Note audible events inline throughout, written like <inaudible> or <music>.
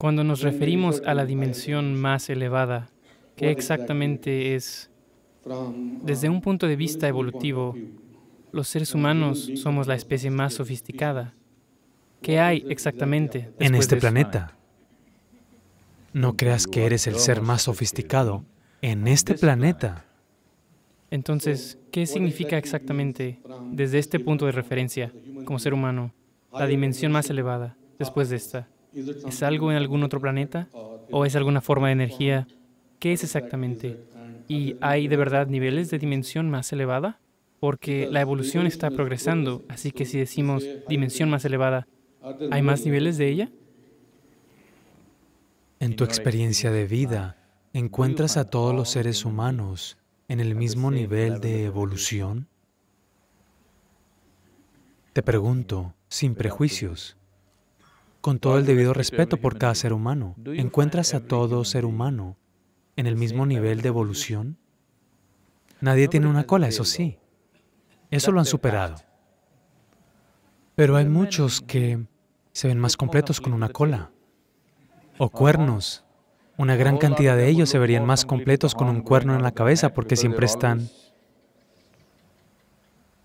Cuando nos referimos a la dimensión más elevada, ¿qué exactamente es? Uh, desde un punto de vista evolutivo, los seres humanos somos la especie más sofisticada. ¿Qué hay exactamente en este planeta? No creas que eres el ser más sofisticado en este planeta. Entonces, ¿qué significa exactamente, desde este punto de referencia, como ser humano, la dimensión más elevada después de esta? ¿Es algo en algún otro planeta? ¿O es alguna forma de energía? ¿Qué es exactamente? ¿Y hay de verdad niveles de dimensión más elevada? Porque la evolución está progresando, así que si decimos dimensión más elevada, ¿hay más niveles de ella? En tu experiencia de vida, ¿encuentras a todos los seres humanos en el mismo nivel de evolución? Te pregunto, sin prejuicios con todo el debido respeto por cada ser humano, ¿encuentras a todo ser humano en el mismo nivel de evolución? Nadie tiene una cola, eso sí. Eso lo han superado. Pero hay muchos que se ven más completos con una cola o uh-huh. cuernos. Una gran cantidad de ellos se verían más completos con un cuerno en la cabeza porque siempre están...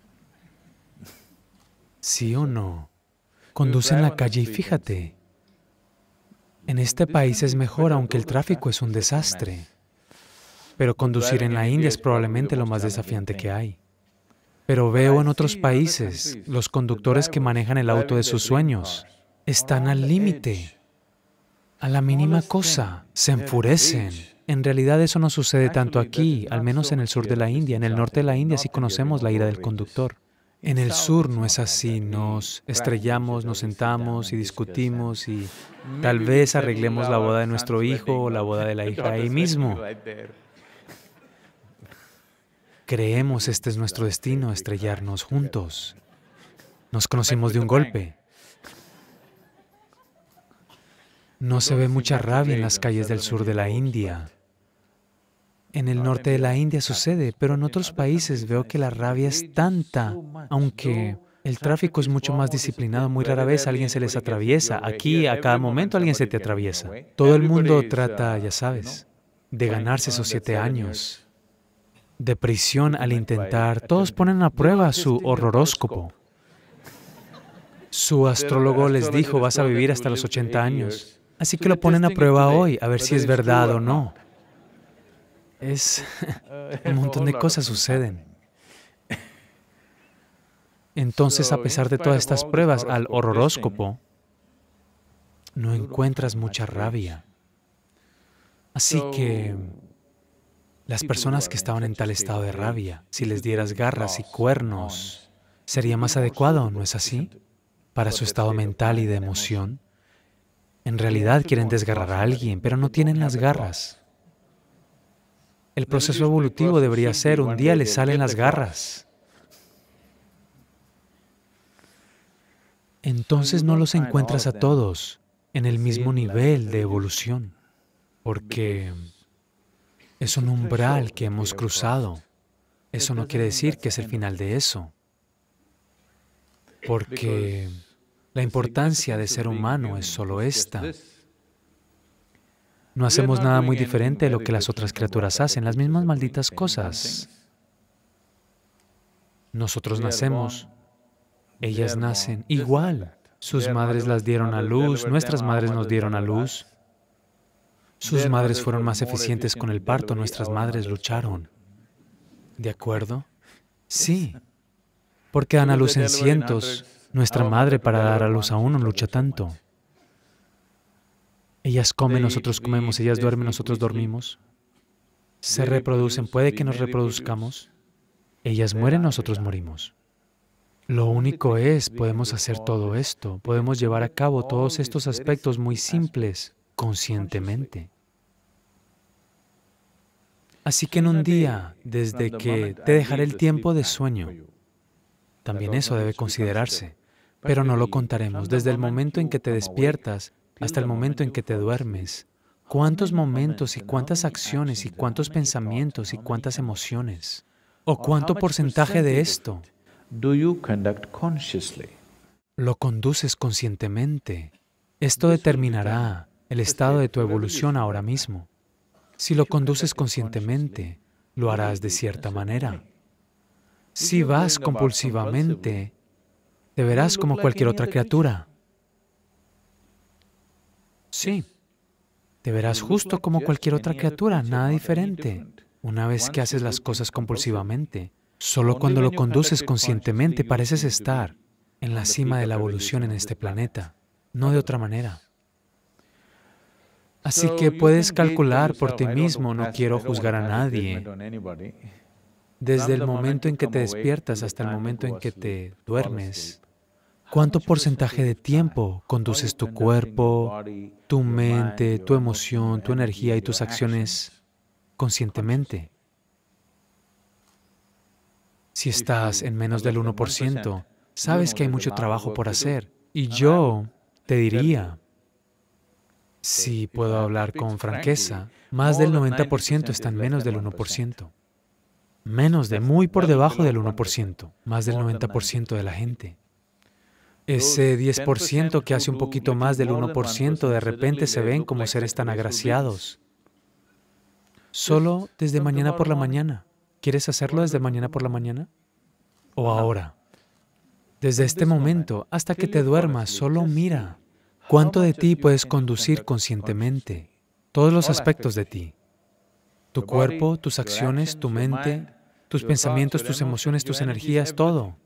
<laughs> ¿Sí o no? conduce en la calle y fíjate, en este país es mejor aunque el tráfico es un desastre, pero conducir en la India es probablemente lo más desafiante que hay. Pero veo en otros países los conductores que manejan el auto de sus sueños están al límite. A la mínima cosa se enfurecen. En realidad eso no sucede tanto aquí, al menos en el sur de la India. En el norte de la India sí conocemos la ira del conductor. En el sur no es así, nos estrellamos, nos sentamos y discutimos y tal vez arreglemos la boda de nuestro hijo o la boda de la hija ahí mismo. Creemos este es nuestro destino, estrellarnos juntos. Nos conocimos de un golpe. No se ve mucha rabia en las calles del sur de la India. En el norte de la India sucede, pero en otros países veo que la rabia es tanta, aunque el tráfico es mucho más disciplinado, muy rara vez alguien se les atraviesa. Aquí, a cada momento, alguien se te atraviesa. Todo el mundo trata, ya sabes, de ganarse esos siete años de prisión al intentar. Todos ponen a prueba su horroróscopo. Su astrólogo les dijo, vas a vivir hasta los 80 años. Así que lo ponen a prueba hoy, a ver si es verdad o no. Es eh, un montón de cosas suceden. Entonces, a pesar de todas estas pruebas al horóscopo, no encuentras mucha rabia. Así que las personas que estaban en tal estado de rabia, si les dieras garras y cuernos, sería más adecuado, ¿no es así? Para su estado mental y de emoción. En realidad quieren desgarrar a alguien, pero no tienen las garras. El proceso evolutivo debería ser, un día le salen las garras. Entonces no los encuentras a todos en el mismo nivel de evolución, porque es un umbral que hemos cruzado. Eso no quiere decir que es el final de eso, porque la importancia de ser humano es solo esta. No hacemos nada muy diferente de lo que las otras criaturas hacen, las mismas malditas cosas. Nosotros nacemos, ellas nacen igual. Sus madres las dieron a luz, nuestras madres nos dieron a luz. Sus madres fueron más eficientes con el parto, nuestras madres lucharon. ¿De acuerdo? Sí, porque dan a luz en cientos. Nuestra madre para dar a luz a uno lucha tanto. Ellas comen, nosotros comemos, ellas duermen, nosotros dormimos. Se reproducen, puede que nos reproduzcamos. Ellas mueren, nosotros morimos. Lo único es, podemos hacer todo esto, podemos llevar a cabo todos estos aspectos muy simples conscientemente. Así que en un día, desde que te dejaré el tiempo de sueño, también eso debe considerarse, pero no lo contaremos. Desde el momento en que te despiertas, hasta el momento en que te duermes. ¿Cuántos momentos y cuántas acciones y cuántos pensamientos y cuántas emociones? ¿O cuánto porcentaje de esto lo conduces conscientemente? Esto determinará el estado de tu evolución ahora mismo. Si lo conduces conscientemente, lo harás de cierta manera. Si vas compulsivamente, te verás como cualquier otra criatura. Sí. Te verás justo como cualquier otra criatura, nada diferente, una vez que haces las cosas compulsivamente. Solo cuando lo conduces conscientemente pareces estar en la cima de la evolución en este planeta, no de otra manera. Así que puedes calcular por ti mismo, no quiero juzgar a nadie. Desde el momento en que te despiertas hasta el momento en que te duermes, ¿Cuánto porcentaje de tiempo conduces tu cuerpo, tu mente, tu emoción, tu energía y tus acciones conscientemente? Si estás en menos del 1%, sabes que hay mucho trabajo por hacer. Y yo te diría, si puedo hablar con franqueza, más del 90% está en menos del 1%. Menos de, muy por debajo del 1%, más del 90% de la gente. Ese 10% que hace un poquito más del 1% de repente se ven como seres tan agraciados. Solo pues, desde mañana por la mañana. ¿Quieres hacerlo desde mañana pues, por la mañana? ¿O ahora? Desde este momento hasta que te duermas, solo mira cuánto de ti puedes conducir conscientemente, todos los aspectos de ti, tu cuerpo, tus acciones, tu mente, tus pensamientos, tus emociones, tus energías, todo.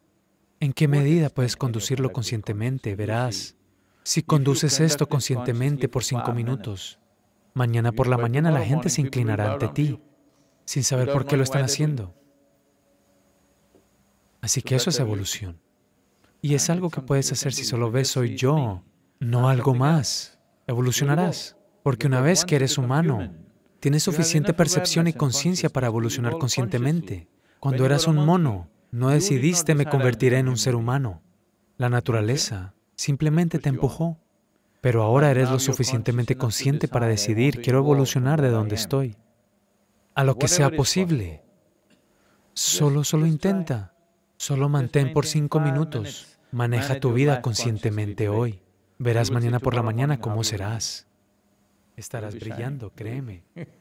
¿En qué medida puedes conducirlo conscientemente? Verás, si conduces esto conscientemente por cinco minutos, mañana por la mañana la gente se inclinará ante ti, sin saber por qué lo están haciendo. Así que eso es evolución. Y es algo que puedes hacer si solo ves soy yo, no algo más. Evolucionarás, porque una vez que eres humano, tienes suficiente percepción y conciencia para evolucionar conscientemente. Cuando eras un mono, no decidiste me convertiré en un ser humano. La naturaleza simplemente te empujó. Pero ahora eres lo suficientemente consciente para decidir, quiero evolucionar de donde estoy. A lo que sea posible. Solo, solo intenta. Solo mantén por cinco minutos. Maneja tu vida conscientemente hoy. Verás mañana por la mañana cómo serás. Estarás brillando, créeme. <laughs>